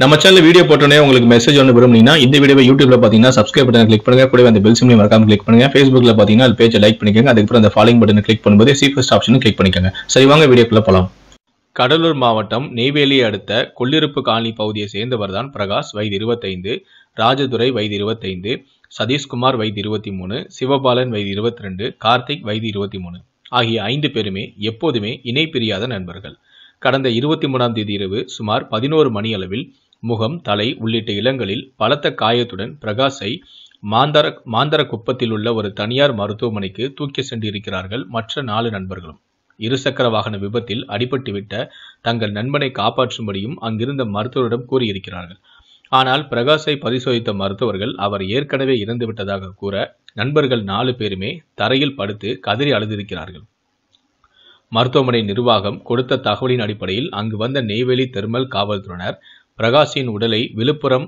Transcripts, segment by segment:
நம்ம channel video போட்டோன்னே உங்களுக்கு மெசேஜ் ஒன்று விரும்புனீங்கன்னா இந்த வீடியோ யூடியூப்ல பார்த்தீங்கன்னா சப்ஸ்கிரைப் பட்டன் கிளிக் பண்ணுங்க கூட அந்த பெல் சிம்லையும் மறக்காம கிளிக் பண்ணுங்க ஃபேஸ்புக்ல பார்த்தீங்கன்னா அது பேஜை லைக் பண்ணிக்கோங்க அதுக்கப்புறம் அந்த ஃபாலோ பட்டன் கிளிக் பண்ணும்போது சீஃபஸ்ட் ஆப்ஷன் கிளிக் பண்ணிக்கோங்க சரி வாங்க வீடியோக்குள்ள போகலாம் கடலூர் மாவட்டம் நெய்வேலியை அடுத்த கொள்ளிருப்பு காலனி பகுதியை சேர்ந்தவர் தான் பிரகாஷ் வயது இருபத்தைந்து ராஜதுரை வயது இருபத்தைந்து சதீஷ்குமார் வயது இருபத்தி மூணு சிவபாலன் வயது இருபத்தி ரெண்டு கார்த்திக் வயது இருபத்தி மூணு ஆகிய ஐந்து பேருமே எப்போதுமே இணை பிரியாத நண்பர்கள் கடந்த இருபத்தி மூணாம் தேதி இரவு சுமார் பதினோரு மணி அளவில் முகம் தலை உள்ளிட்ட இடங்களில் பலத்த காயத்துடன் பிரகாஷை மாந்தர மாந்தர குப்பத்தில் உள்ள ஒரு தனியார் மருத்துவமனைக்கு தூக்கி சென்றிருக்கிறார்கள் மற்ற நாலு நண்பர்களும் இருசக்கர வாகன விபத்தில் அடிபட்டுவிட்ட தங்கள் நண்பனை காப்பாற்றும்படியும் அங்கிருந்த மருத்துவரிடம் கூறியிருக்கிறார்கள் ஆனால் பிரகாஷை பரிசோதித்த மருத்துவர்கள் அவர் ஏற்கனவே இறந்துவிட்டதாக கூற நண்பர்கள் நாலு பேருமே தரையில் படுத்து கதறி அழுதிருக்கிறார்கள் மருத்துவமனை நிர்வாகம் கொடுத்த தகவலின் அடிப்படையில் அங்கு வந்த நெய்வேலி தெர்மல் காவல்துறையினர் பிரகாஷின் உடலை விழுப்புரம்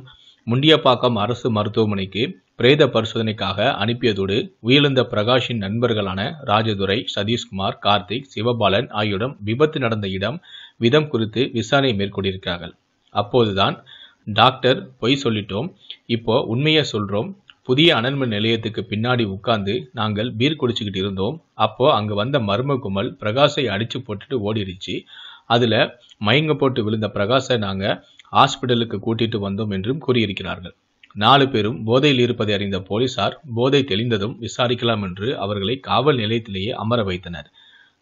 முண்டியப்பாக்கம் அரசு மருத்துவமனைக்கு பிரேத பரிசோதனைக்காக அனுப்பியதோடு உயிரிழந்த பிரகாஷின் நண்பர்களான ராஜதுரை சதீஷ்குமார் கார்த்திக் சிவபாலன் ஆகியோரிடம் விபத்து நடந்த இடம் விதம் குறித்து விசாரணை மேற்கொண்டிருக்கிறார்கள் அப்போதுதான் டாக்டர் பொய் சொல்லிட்டோம் இப்போ உண்மையை சொல்றோம் புதிய அனல்மின் நிலையத்துக்கு பின்னாடி உட்கார்ந்து நாங்கள் பீர் குடிச்சுக்கிட்டு இருந்தோம் அப்போ அங்கு வந்த மர்ம குமல் பிரகாஷை அடிச்சு போட்டுட்டு ஓடிடுச்சு அதுல மயங்க போட்டு விழுந்த பிரகாஷை நாங்கள் ஹாஸ்பிட்டலுக்கு கூட்டிட்டு வந்தோம் என்றும் கூறியிருக்கிறார்கள் நாலு பேரும் போதையில் இருப்பதை அறிந்த போலீசார் போதை தெளிந்ததும் விசாரிக்கலாம் என்று அவர்களை காவல் நிலையத்திலேயே அமர வைத்தனர்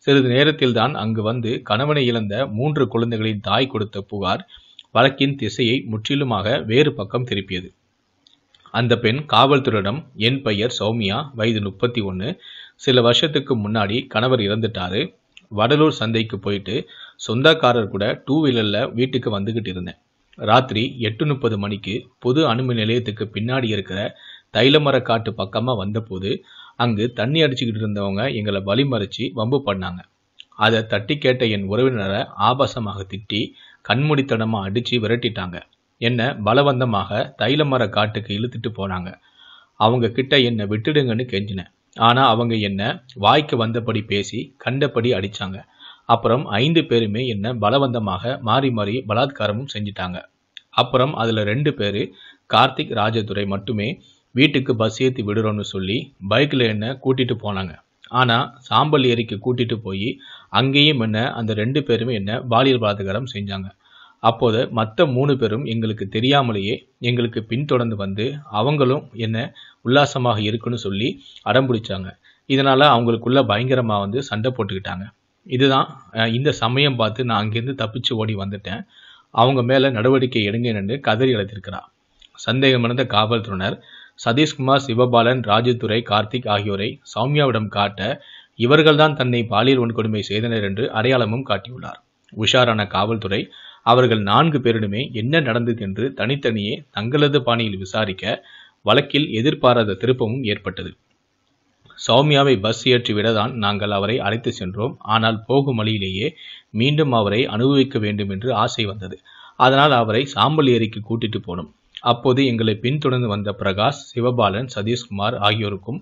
சிறிது நேரத்தில்தான் அங்கு வந்து கணவனை இழந்த மூன்று குழந்தைகளின் தாய் கொடுத்த புகார் வழக்கின் திசையை முற்றிலுமாக வேறு பக்கம் திருப்பியது அந்த பெண் காவல்துறையிடம் என் பெயர் சௌமியா வயது முப்பத்தி ஒன்று சில வருஷத்துக்கு முன்னாடி கணவர் இறந்துட்டாரு வடலூர் சந்தைக்கு போயிட்டு சொந்தக்காரர் கூட டூ வீலரில் வீட்டுக்கு வந்துகிட்டு இருந்தேன் ராத்திரி எட்டு முப்பது மணிக்கு பொது அணுமி நிலையத்துக்கு பின்னாடி இருக்கிற தைலமர காட்டு பக்கமாக வந்தபோது அங்கு தண்ணி அடிச்சுக்கிட்டு இருந்தவங்க எங்களை வழிமறிச்சு வம்பு பண்ணாங்க அதை தட்டி கேட்ட என் உறவினரை ஆபாசமாக திட்டி கண்மூடித்தனமாக அடித்து விரட்டிட்டாங்க என்னை பலவந்தமாக தைலமர காட்டுக்கு இழுத்துட்டு போனாங்க அவங்க கிட்ட என்னை விட்டுடுங்கன்னு கெஞ்சினேன் ஆனால் அவங்க என்னை வாய்க்கு வந்தபடி பேசி கண்டபடி அடித்தாங்க அப்புறம் ஐந்து பேருமே என்ன பலவந்தமாக மாறி மாறி பலாத்காரமும் செஞ்சிட்டாங்க அப்புறம் அதில் ரெண்டு பேர் கார்த்திக் ராஜதுரை மட்டுமே வீட்டுக்கு பஸ் ஏற்றி விடுறோன்னு சொல்லி பைக்கில் என்ன கூட்டிகிட்டு போனாங்க ஆனால் சாம்பல் ஏரிக்கு கூட்டிகிட்டு போய் அங்கேயும் என்ன அந்த ரெண்டு பேருமே என்ன பாலியல் பலாத்காரம் செஞ்சாங்க அப்போது மற்ற மூணு பேரும் எங்களுக்கு தெரியாமலேயே எங்களுக்கு பின்தொடர்ந்து வந்து அவங்களும் என்ன உல்லாசமாக இருக்குன்னு சொல்லி அடம் பிடிச்சாங்க இதனால் அவங்களுக்குள்ள பயங்கரமாக வந்து சண்டை போட்டுக்கிட்டாங்க இதுதான் இந்த சமயம் பார்த்து நான் அங்கேருந்து தப்பிச்சு ஓடி வந்துட்டேன் அவங்க மேலே நடவடிக்கை எடுங்க என்று கதறி அழைத்திருக்கிறார் சந்தேகமடைந்த காவல்துறையினர் சதீஷ்குமார் சிவபாலன் ராஜதுரை கார்த்திக் ஆகியோரை சௌமியாவிடம் காட்ட இவர்கள்தான் தன்னை பாலியல் வன்கொடுமை செய்தனர் என்று அடையாளமும் காட்டியுள்ளார் உஷாரான காவல்துறை அவர்கள் நான்கு பேரிடமே என்ன நடந்தது என்று தனித்தனியே தங்களது பாணியில் விசாரிக்க வழக்கில் எதிர்பாராத திருப்பமும் ஏற்பட்டது சௌமியாவை பஸ் ஏற்றி விடதான் நாங்கள் அவரை அழைத்து சென்றோம் ஆனால் போகும் வழியிலேயே மீண்டும் அவரை அனுபவிக்க வேண்டும் என்று ஆசை வந்தது அதனால் அவரை சாம்பல் ஏரிக்கு கூட்டிட்டு போனோம் அப்போது எங்களை பின்தொடர்ந்து வந்த பிரகாஷ் சிவபாலன் சதீஷ்குமார் ஆகியோருக்கும்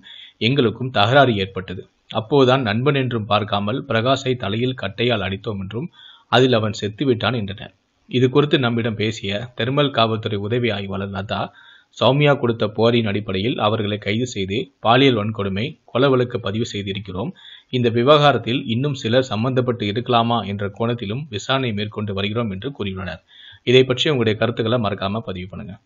எங்களுக்கும் தகராறு ஏற்பட்டது அப்போதுதான் நண்பன் என்றும் பார்க்காமல் பிரகாஷை தலையில் கட்டையால் அடித்தோம் என்றும் அதில் அவன் செத்துவிட்டான் என்றனர் இது குறித்து நம்மிடம் பேசிய தெர்மல் காவல்துறை உதவி ஆய்வாளர் லதா சௌமியா கொடுத்த போரின் அடிப்படையில் அவர்களை கைது செய்து பாலியல் வன்கொடுமை கொலை வழக்கு பதிவு செய்திருக்கிறோம் இந்த விவகாரத்தில் இன்னும் சிலர் சம்பந்தப்பட்டு இருக்கலாமா என்ற கோணத்திலும் விசாரணை மேற்கொண்டு வருகிறோம் என்று கூறியுள்ளனர் இதை பற்றி உங்களுடைய கருத்துக்களை மறக்காம பதிவு பண்ணுங்க